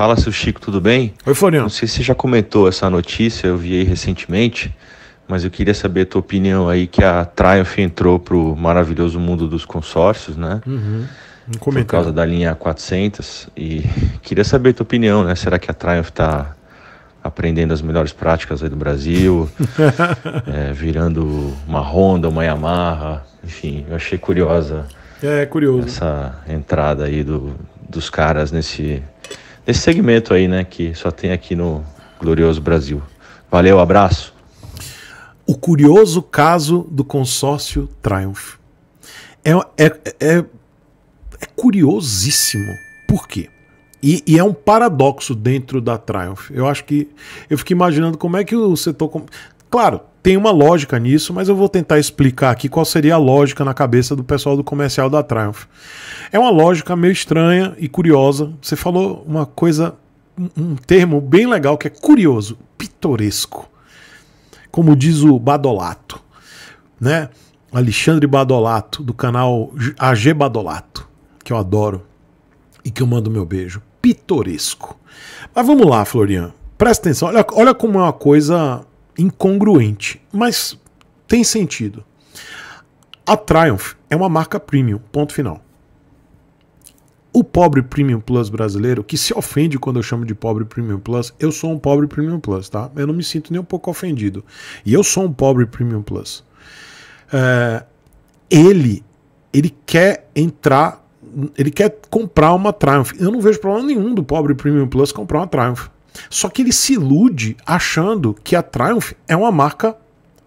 Fala, seu Chico, tudo bem? Oi, Floriano. Não sei se você já comentou essa notícia, eu vi aí recentemente, mas eu queria saber a tua opinião aí que a Triumph entrou pro maravilhoso mundo dos consórcios, né? Uhum. Por causa da linha 400 e queria saber a tua opinião, né? Será que a Triumph está aprendendo as melhores práticas aí do Brasil, é, virando uma Honda, uma Yamaha, enfim, eu achei curiosa. É, é curioso. Essa entrada aí do, dos caras nesse esse segmento aí, né, que só tem aqui no glorioso Brasil. Valeu, abraço. O curioso caso do consórcio Triumph. É, é, é, é curiosíssimo. Por quê? E, e, é um paradoxo dentro da Triumph. Eu acho que. Eu fico imaginando como é que o setor. Claro, tem uma lógica nisso, mas eu vou tentar explicar aqui qual seria a lógica na cabeça do pessoal do comercial da Triumph. É uma lógica meio estranha e curiosa. Você falou uma coisa, um termo bem legal que é curioso, pitoresco. Como diz o Badolato, né? Alexandre Badolato, do canal AG Badolato, que eu adoro e que eu mando meu beijo. Pitoresco. Mas vamos lá, Florian. Presta atenção. Olha, olha como é uma coisa incongruente, mas tem sentido. A Triumph é uma marca premium, ponto final. O pobre Premium Plus brasileiro, que se ofende quando eu chamo de pobre Premium Plus, eu sou um pobre Premium Plus, tá? Eu não me sinto nem um pouco ofendido. E eu sou um pobre Premium Plus. É, ele, ele quer entrar, ele quer comprar uma Triumph. Eu não vejo problema nenhum do pobre Premium Plus comprar uma Triumph. Só que ele se ilude achando que a Triumph é uma marca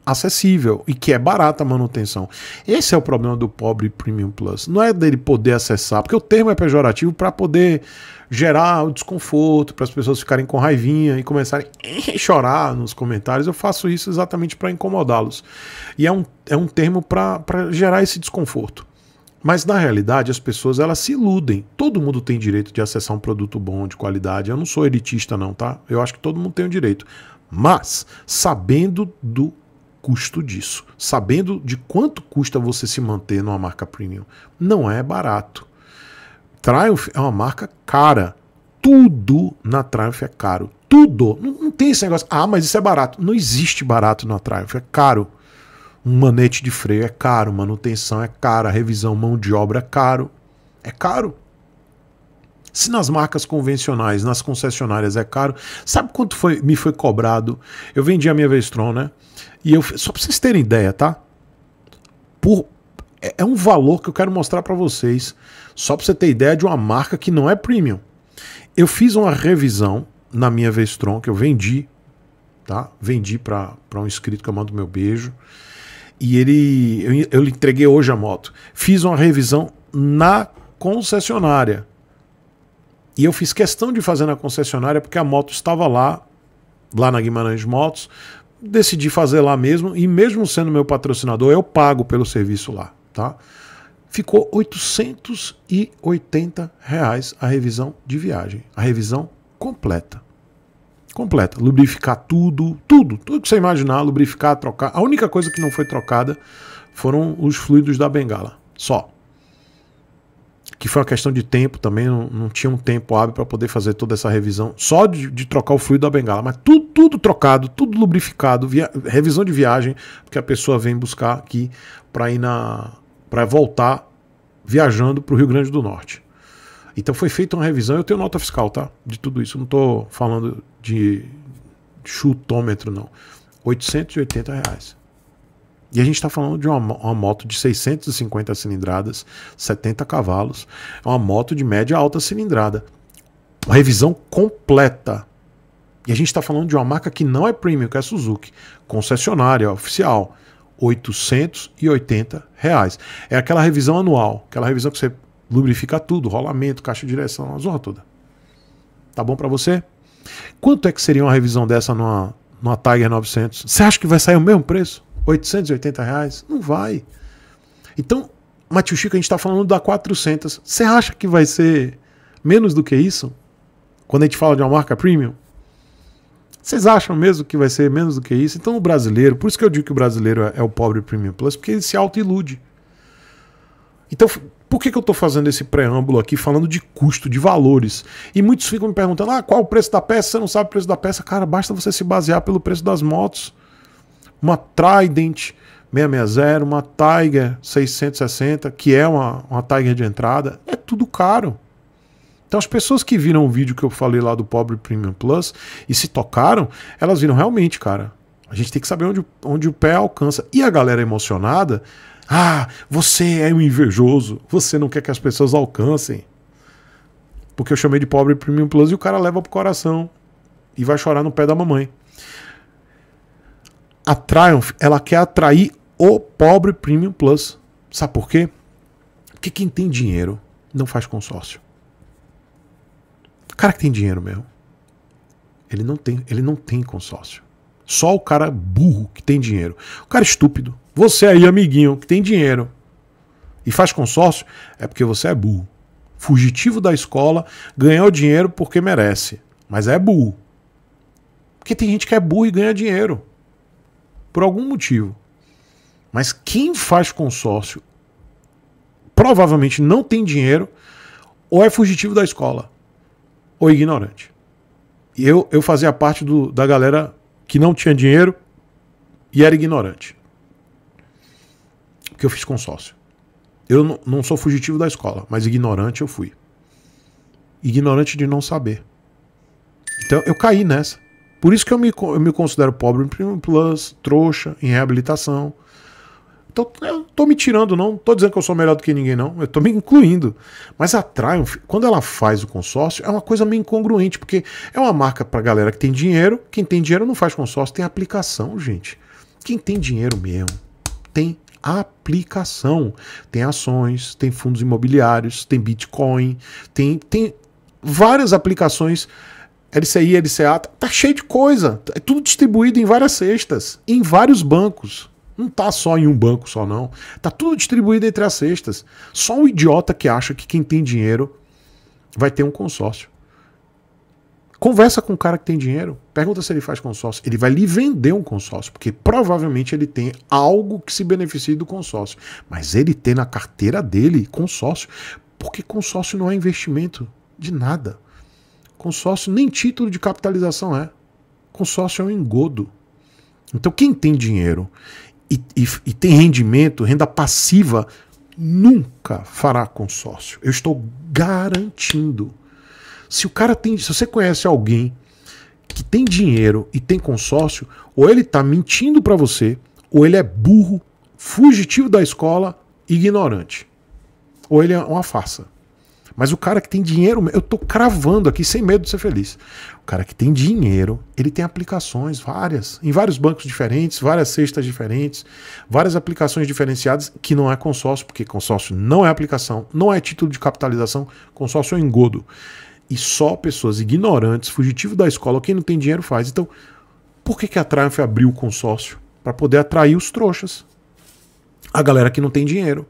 acessível e que é barata a manutenção. Esse é o problema do pobre Premium Plus. Não é dele poder acessar, porque o termo é pejorativo para poder gerar o desconforto, para as pessoas ficarem com raivinha e começarem a chorar nos comentários. Eu faço isso exatamente para incomodá-los. E é um, é um termo para gerar esse desconforto. Mas na realidade as pessoas elas se iludem. Todo mundo tem direito de acessar um produto bom, de qualidade. Eu não sou elitista não, tá? Eu acho que todo mundo tem o direito. Mas sabendo do custo disso, sabendo de quanto custa você se manter numa marca premium, não é barato. Triumph é uma marca cara. Tudo na Triumph é caro. Tudo. Não, não tem esse negócio. Ah, mas isso é barato. Não existe barato na Triumph, é caro. Um manete de freio é caro, manutenção é cara, revisão mão de obra é caro. É caro. Se nas marcas convencionais, nas concessionárias é caro, sabe quanto foi, me foi cobrado? Eu vendi a minha Vestron, né? E eu só para vocês terem ideia, tá? Por é, é um valor que eu quero mostrar para vocês, só para você ter ideia de uma marca que não é premium. Eu fiz uma revisão na minha Vestron que eu vendi, tá? Vendi para um inscrito que eu mando meu beijo. E ele, eu, eu lhe entreguei hoje a moto. Fiz uma revisão na concessionária. E eu fiz questão de fazer na concessionária porque a moto estava lá, lá na Guimarães Motos. Decidi fazer lá mesmo e mesmo sendo meu patrocinador, eu pago pelo serviço lá, tá? Ficou 880 reais a revisão de viagem, a revisão completa completa. Lubrificar tudo, tudo, tudo que você imaginar, lubrificar, trocar. A única coisa que não foi trocada foram os fluidos da bengala, só. Que foi uma questão de tempo também, não, não tinha um tempo hábil para poder fazer toda essa revisão, só de, de, trocar o fluido da bengala, mas tudo, tudo trocado, tudo lubrificado, via, revisão de viagem, porque a pessoa vem buscar aqui para ir na para voltar viajando para o Rio Grande do Norte. Então foi feita uma revisão, eu tenho nota fiscal, tá? De tudo isso, não estou falando de chutômetro, não. 880 reais. E a gente está falando de uma, uma, moto de 650 cilindradas, 70 cavalos, é uma moto de média alta cilindrada. Uma revisão completa. E a gente está falando de uma marca que não é premium, que é Suzuki, concessionária oficial. 880 reais. É aquela revisão anual, aquela revisão que você Lubrifica tudo, rolamento, caixa de direção, a zorra toda. Tá bom para você? Quanto é que seria uma revisão dessa numa, numa Tiger 900? Você acha que vai sair o mesmo preço? 880 reais? Não vai. Então, Matheus Chico, a gente está falando da 400. Você acha que vai ser menos do que isso? Quando a gente fala de uma marca premium? Vocês acham mesmo que vai ser menos do que isso? Então o brasileiro, por isso que eu digo que o brasileiro é, é o pobre Premium Plus, porque ele se auto-ilude. Então, por que, que eu estou fazendo esse preâmbulo aqui falando de custo, de valores? E muitos ficam me perguntando: ah, qual o preço da peça? Você não sabe o preço da peça? Cara, basta você se basear pelo preço das motos. Uma Trident 660, uma Tiger 660, que é uma, uma Tiger de entrada, é tudo caro. Então as pessoas que viram o vídeo que eu falei lá do Pobre Premium Plus e se tocaram, elas viram realmente, cara, a gente tem que saber onde, onde o pé alcança. E a galera emocionada, ah, você é um invejoso, você não quer que as pessoas alcancem. Porque eu chamei de pobre premium plus e o cara leva pro coração e vai chorar no pé da mamãe. A Triumph, ela quer atrair o pobre premium plus. Sabe por quê? Porque quem tem dinheiro não faz consórcio. O cara que tem dinheiro mesmo, ele não tem, ele não tem consórcio. Só o cara burro que tem dinheiro. O cara estúpido, você aí, amiguinho, que tem dinheiro e faz consórcio, é porque você é burro. Fugitivo da escola, ganhou dinheiro porque merece, mas é burro. Porque tem gente que é burro e ganha dinheiro. Por algum motivo. Mas quem faz consórcio provavelmente não tem dinheiro ou é fugitivo da escola ou é ignorante. E eu, eu fazia parte do, da galera que não tinha dinheiro e era ignorante que eu fiz consórcio. Eu não sou fugitivo da escola, mas ignorante eu fui. Ignorante de não saber. Então eu caí nessa. Por isso que eu me, eu me considero pobre em Premium Plus, trouxa, em reabilitação. Então eu tô me tirando, não. Tô dizendo que eu sou melhor do que ninguém, não. Eu tô me incluindo. Mas a Triumph, quando ela faz o consórcio, é uma coisa meio incongruente, porque é uma marca pra galera que tem dinheiro. Quem tem dinheiro não faz consórcio, tem aplicação, gente. Quem tem dinheiro mesmo, tem aplicação. Tem ações, tem fundos imobiliários, tem Bitcoin, tem, tem várias aplicações. LCI, LCA, tá, tá cheio de coisa. É tudo distribuído em várias cestas, em vários bancos. Não tá só em um banco só não. Tá tudo distribuído entre as cestas. Só um idiota que acha que quem tem dinheiro vai ter um consórcio. Conversa com um cara que tem dinheiro, pergunta se ele faz consórcio. Ele vai lhe vender um consórcio, porque provavelmente ele tem algo que se beneficie do consórcio. Mas ele tem na carteira dele consórcio, porque consórcio não é investimento de nada. Consórcio nem título de capitalização é. Consórcio é um engodo. Então quem tem dinheiro e, e, e tem rendimento, renda passiva, nunca fará consórcio. Eu estou garantindo. Se o cara tem. Se você conhece alguém que tem dinheiro e tem consórcio, ou ele tá mentindo para você, ou ele é burro, fugitivo da escola, ignorante. Ou ele é uma farsa. Mas o cara que tem dinheiro, eu tô cravando aqui sem medo de ser feliz. O cara que tem dinheiro, ele tem aplicações várias, em vários bancos diferentes, várias cestas diferentes, várias aplicações diferenciadas, que não é consórcio, porque consórcio não é aplicação, não é título de capitalização, consórcio é engodo. E só pessoas ignorantes, fugitivo da escola, quem não tem dinheiro faz. Então, por que, que a Triumph abriu o consórcio? Para poder atrair os trouxas. A galera que não tem dinheiro.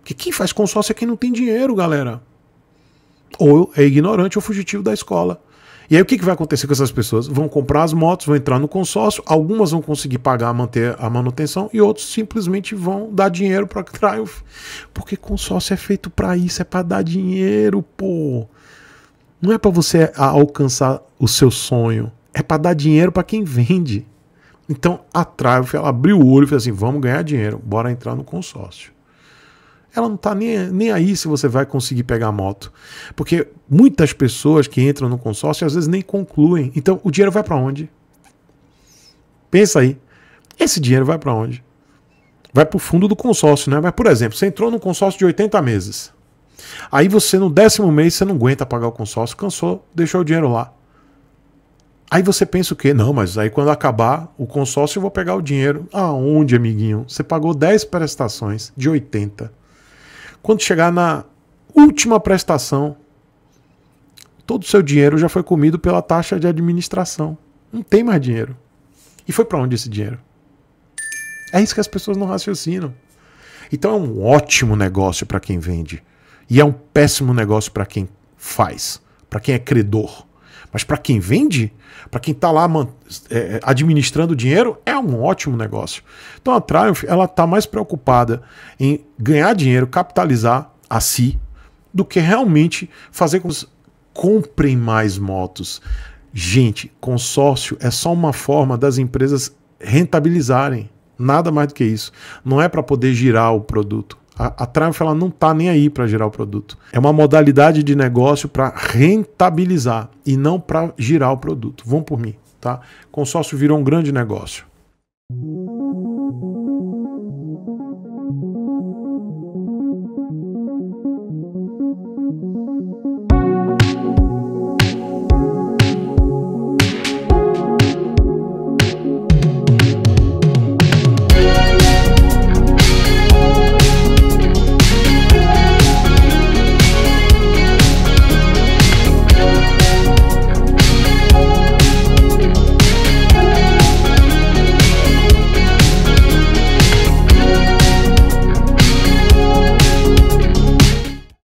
Porque quem faz consórcio é quem não tem dinheiro, galera. Ou é ignorante ou fugitivo da escola. E aí o que, que vai acontecer com essas pessoas? Vão comprar as motos, vão entrar no consórcio, algumas vão conseguir pagar, manter a manutenção e outros simplesmente vão dar dinheiro para Triumph. Porque consórcio é feito para isso, é para dar dinheiro, pô. Não é para você ah, alcançar o seu sonho, é para dar dinheiro para quem vende. Então a Trave ela abriu o olho e fez assim: vamos ganhar dinheiro, bora entrar no consórcio. Ela não está nem, nem aí se você vai conseguir pegar a moto. Porque muitas pessoas que entram no consórcio às vezes nem concluem. Então o dinheiro vai para onde? Pensa aí. Esse dinheiro vai para onde? Vai para o fundo do consórcio, né? Mas, por exemplo, você entrou num consórcio de 80 meses. Aí você, no décimo mês, você não aguenta pagar o consórcio, cansou, deixou o dinheiro lá. Aí você pensa o quê? Não, mas aí quando acabar o consórcio, eu vou pegar o dinheiro. Aonde, amiguinho? Você pagou 10 prestações de 80. Quando chegar na última prestação, todo o seu dinheiro já foi comido pela taxa de administração. Não tem mais dinheiro. E foi para onde esse dinheiro? É isso que as pessoas não raciocinam. Então é um ótimo negócio para quem vende. E é um péssimo negócio para quem faz, para quem é credor. Mas para quem vende, para quem está lá é, é, administrando dinheiro, é um ótimo negócio. Então a Triumph ela está mais preocupada em ganhar dinheiro, capitalizar a si, do que realmente fazer com que comprem mais motos. Gente, consórcio é só uma forma das empresas rentabilizarem. Nada mais do que isso. Não é para poder girar o produto. A, a Triumph ela não está nem aí para gerar o produto. É uma modalidade de negócio para rentabilizar e não para girar o produto. Vão por mim. Tá? Consórcio virou um grande negócio.